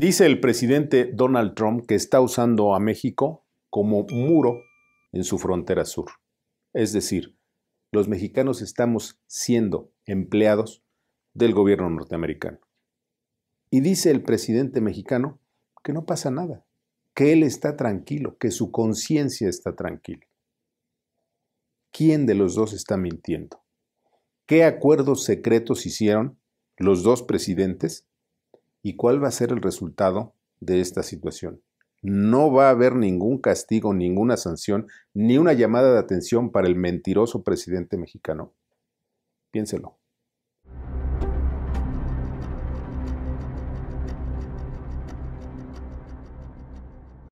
Dice el presidente Donald Trump que está usando a México como muro en su frontera sur. Es decir, los mexicanos estamos siendo empleados del gobierno norteamericano. Y dice el presidente mexicano que no pasa nada, que él está tranquilo, que su conciencia está tranquila. ¿Quién de los dos está mintiendo? ¿Qué acuerdos secretos hicieron los dos presidentes ¿Y cuál va a ser el resultado de esta situación? No va a haber ningún castigo, ninguna sanción, ni una llamada de atención para el mentiroso presidente mexicano. Piénselo.